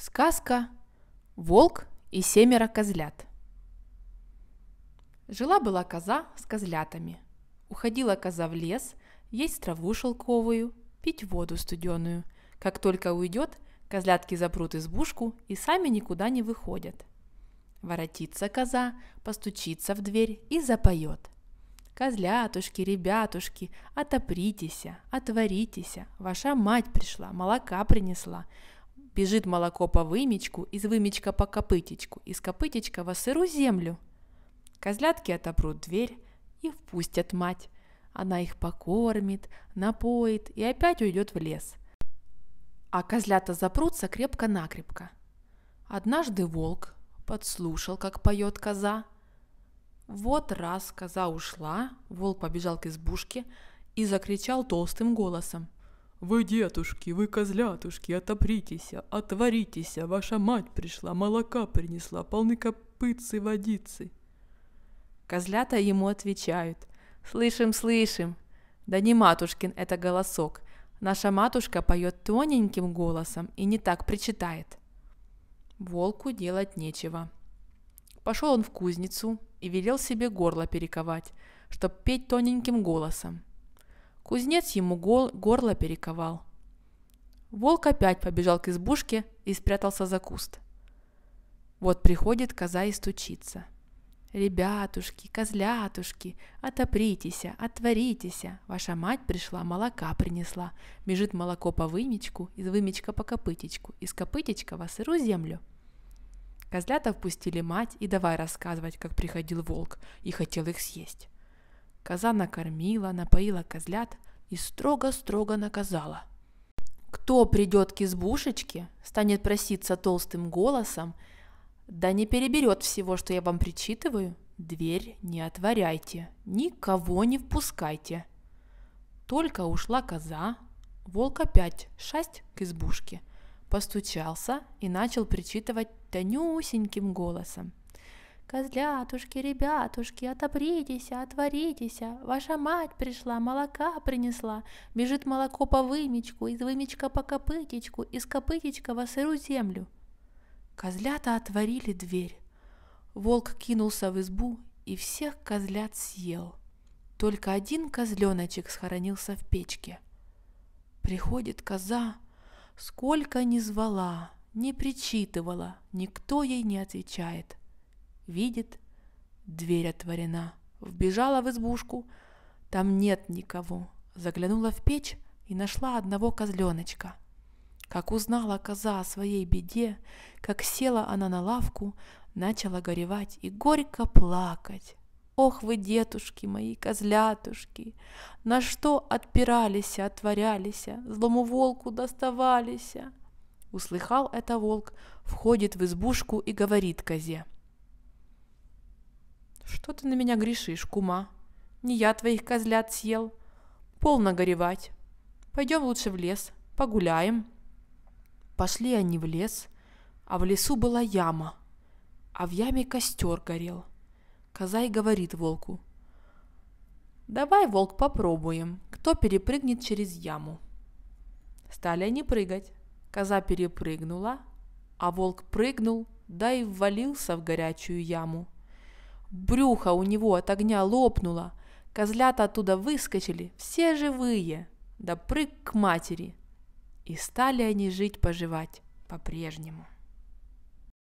Сказка «Волк и семеро козлят». Жила-была коза с козлятами. Уходила коза в лес, есть траву шелковую, пить воду студеную. Как только уйдет, козлятки запрут избушку и сами никуда не выходят. Воротится коза, постучится в дверь и запоет. «Козлятушки, ребятушки, отопритеся, отворитеся, ваша мать пришла, молока принесла, Бежит молоко по вымечку, из вымечка по копытечку, из копытечка во сыру землю. Козлятки отобрут дверь и впустят мать. Она их покормит, напоит и опять уйдет в лес. А козлята запрутся крепко-накрепко. Однажды волк подслушал, как поет коза. Вот раз коза ушла, волк побежал к избушке и закричал толстым голосом – «Вы, детушки, вы, козлятушки, отопритесь, отворитесь, ваша мать пришла, молока принесла, полны копытцы водицы». Козлята ему отвечают. «Слышим, слышим!» «Да не матушкин это голосок. Наша матушка поет тоненьким голосом и не так причитает». Волку делать нечего. Пошел он в кузницу и велел себе горло перековать, чтоб петь тоненьким голосом. Кузнец ему гол, горло перековал. Волк опять побежал к избушке и спрятался за куст. Вот приходит коза и стучится. «Ребятушки, козлятушки, отопритеся, отворитеся, ваша мать пришла, молока принесла, бежит молоко по вымечку, из вымечка по копытечку, из копытечка во сырую землю». Козлята впустили мать и давай рассказывать, как приходил волк и хотел их съесть. Коза накормила, напоила козлят и строго-строго наказала. Кто придет к избушечке, станет проситься толстым голосом, да не переберет всего, что я вам причитываю, дверь не отворяйте, никого не впускайте. Только ушла коза, волк опять шасть к избушке, постучался и начал причитывать тонюсеньким голосом. «Козлятушки, ребятушки, отопритесь, отворитесь! Ваша мать пришла, молока принесла! Бежит молоко по вымечку, из вымечка по копытечку, из копытечка во сырую землю!» Козлята отворили дверь. Волк кинулся в избу и всех козлят съел. Только один козленочек схоронился в печке. Приходит коза, сколько ни звала, не причитывала, никто ей не отвечает видит, дверь отворена. Вбежала в избушку, там нет никого. Заглянула в печь и нашла одного козленочка. Как узнала коза о своей беде, как села она на лавку, начала горевать и горько плакать. Ох вы, детушки мои, козлятушки, на что отпирались, отворялись, злому волку доставались. Услыхал это волк, входит в избушку и говорит козе — что ты на меня грешишь, кума? Не я твоих козлят съел. Полно горевать. Пойдем лучше в лес, погуляем. Пошли они в лес, а в лесу была яма, а в яме костер горел. Коза и говорит волку. «Давай, волк, попробуем, кто перепрыгнет через яму». Стали они прыгать. Коза перепрыгнула, а волк прыгнул, да и ввалился в горячую яму. Брюхо у него от огня лопнуло, козлята оттуда выскочили, все живые, да прыг к матери. И стали они жить-поживать по-прежнему.